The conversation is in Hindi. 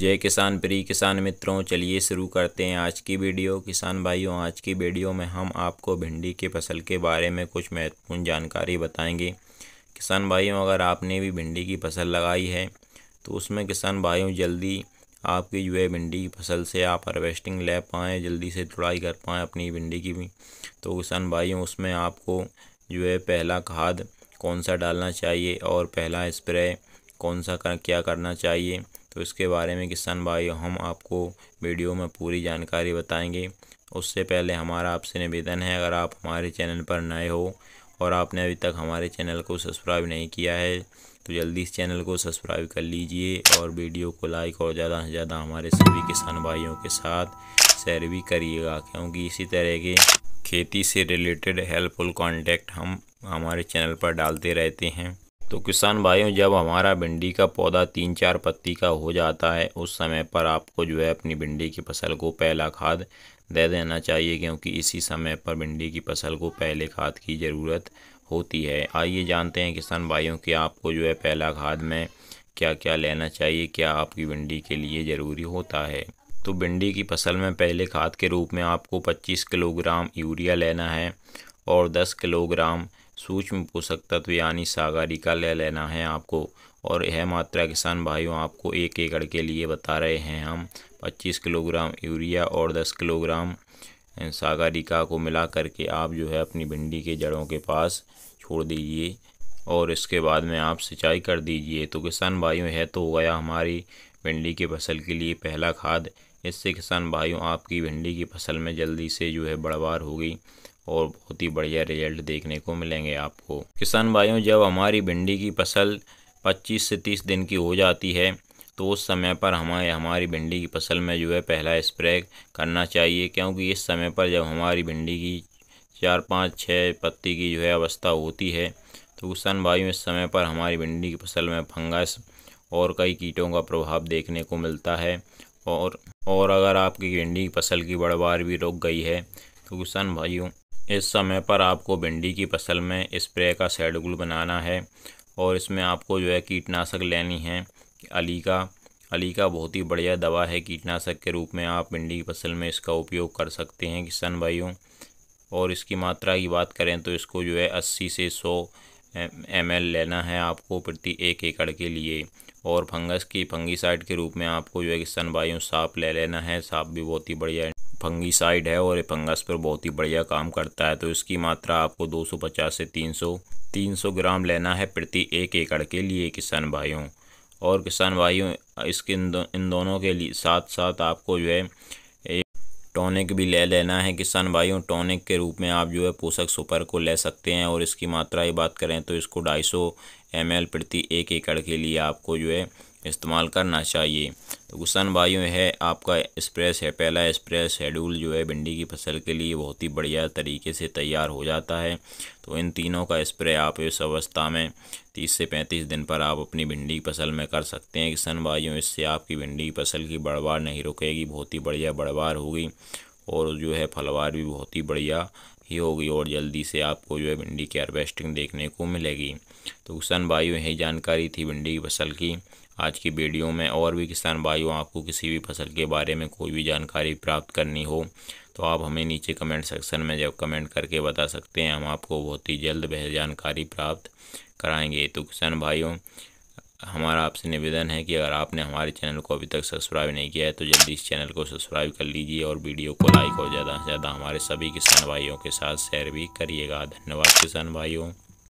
जय किसान प्रिय किसान मित्रों चलिए शुरू करते हैं आज की वीडियो किसान भाइयों आज की वीडियो में हम आपको भिंडी की फसल के बारे में कुछ महत्वपूर्ण जानकारी बताएंगे किसान भाइयों अगर आपने भी भिंडी की फसल लगाई है तो उसमें किसान भाइयों जल्दी आपकी जो है भिंडी की फसल से आप हारवेस्टिंग ले पाएँ जल्दी से तुड़ाई कर पाएँ अपनी भिंडी की भी तो किसान भाइयों उसमें आपको जो है पहला खाद कौन सा डालना चाहिए और पहला स्प्रे कौन सा कर क्या करना चाहिए तो इसके बारे में किसान भाई हम आपको वीडियो में पूरी जानकारी बताएंगे उससे पहले हमारा आपसे निवेदन है अगर आप हमारे चैनल पर नए हो और आपने अभी तक हमारे चैनल को सब्सक्राइब नहीं किया है तो जल्दी इस चैनल को सब्सक्राइब कर लीजिए और वीडियो को लाइक और ज़्यादा से ज़्यादा हमारे सभी किसान भाइयों के साथ शेयर भी करिएगा क्योंकि इसी तरह के खेती से रिलेटेड हेल्पफुल कॉन्टैक्ट हम हमारे चैनल पर डालते रहते हैं तो किसान भाइयों जब हमारा भिंडी का पौधा तीन चार पत्ती का हो जाता है उस समय पर आपको जो है अपनी भिंडी की फसल को पहला खाद दे देना चाहिए क्योंकि इसी समय पर भिंडी की फसल को पहले खाद की ज़रूरत होती है आइए जानते हैं किसान भाइयों कि आपको जो है पहला खाद में क्या क्या लेना चाहिए क्या आपकी भिंडी के लिए ज़रूरी होता है तो भिंडी की फसल में पहले खाद के रूप में आपको 25 किलोग्राम यूरिया लेना है और 10 किलोग्राम सूक्ष्म पोषक तत्व यानी सागरिका ले लेना है आपको और यह मात्रा किसान भाइयों आपको एक एकड़ के लिए बता रहे हैं हम 25 किलोग्राम यूरिया और 10 किलोग्राम सागरिका को मिला करके आप जो है अपनी भिंडी के जड़ों के पास छोड़ दीजिए और इसके बाद में आप सिंचाई कर दीजिए तो किसान भाइयों यह तो हो गया हमारी भिंडी की फसल के लिए पहला खाद इससे किसान भाइयों आपकी भिंडी की फसल में जल्दी से जो है बढ़वार होगी और बहुत ही बढ़िया रिजल्ट देखने को मिलेंगे आपको किसान भाइयों जब हमारी भिंडी की फसल 25 से 30 दिन की हो जाती है तो उस समय पर हमें हमारी भिंडी की फसल में जो है पहला स्प्रे करना चाहिए क्योंकि इस समय पर जब हमारी भिंडी की चार पाँच छः पत्ती की जो है अवस्था होती है तो किसान भाइयों इस समय पर हमारी भिंडी की फसल में फंगस और कई कीटों का प्रभाव देखने को मिलता है और और अगर आपकी भिंडी की फसल की बड़वार भी रुक गई है तो किसान भाइयों इस समय पर आपको भिंडी की फसल में स्प्रे का शेडगुल बनाना है और इसमें आपको जो है कीटनाशक लेनी है अली का अली का बहुत ही बढ़िया दवा है कीटनाशक के रूप में आप भिंडी की फसल में इसका उपयोग कर सकते हैं किसान भाइयों और इसकी मात्रा की बात करें तो इसको जो है अस्सी से सौ एम लेना है आपको प्रति एक एकड़ के लिए और फंगस की फंगीसाइड के रूप में आपको जो है किसान भाइयों सांप ले लेना है सांप भी बहुत ही बढ़िया फंगीसाइड है और ये फंगस पर बहुत ही बढ़िया काम करता है तो इसकी मात्रा आपको 250 से 300 300 ग्राम लेना है प्रति एक एकड़ के लिए किसान भाइयों और किसान भाइयों इसके इन, दो, इन दोनों के लिए साथ साथ आपको जो है एक टॉनिक भी ले लेना है किसान भाइयों टॉनिक के रूप में आप जो है पोषक सुपर को ले सकते हैं और इसकी मात्रा की बात करें तो इसको 250 एम प्रति एक एकड़ के लिए आपको जो है इस्तेमाल करना चाहिए तो किसान भाइयों है आपका स्प्रेस है पहला स्प्रेस शेड्यूल जो है भिंडी की फसल के लिए बहुत ही बढ़िया तरीके से तैयार हो जाता है तो इन तीनों का स्प्रे आप इस अवस्था में 30 से 35 दिन पर आप अपनी भिंडी की फसल में कर सकते हैं किसान भाइयों इससे आपकी भिंडी की फसल की बढ़वार नहीं रुकेगी बहुत ही बढ़िया बढ़वार होगी और जो है फलवार भी बहुत ही बढ़िया ही होगी और जल्दी से आपको जो है भिंडी की हार्वेस्टिंग देखने को मिलेगी तो किसान भाइयों यही जानकारी थी भिंडी की फसल की आज की वीडियो में और भी किसान भाइयों आपको किसी भी फसल के बारे में कोई भी जानकारी प्राप्त करनी हो तो आप हमें नीचे कमेंट सेक्शन में जब कमेंट करके बता सकते हैं हम आपको बहुत ही जल्द वह जानकारी प्राप्त कराएंगे तो किसान भाइयों हमारा आपसे निवेदन है कि अगर आपने हमारे चैनल को अभी तक सब्सक्राइब नहीं किया है तो जल्दी इस चैनल को सब्सक्राइब कर लीजिए और वीडियो को लाइक और ज़्यादा से ज़्यादा हमारे सभी किसान भाइयों के साथ शेयर भी करिएगा धन्यवाद किसान भाइयों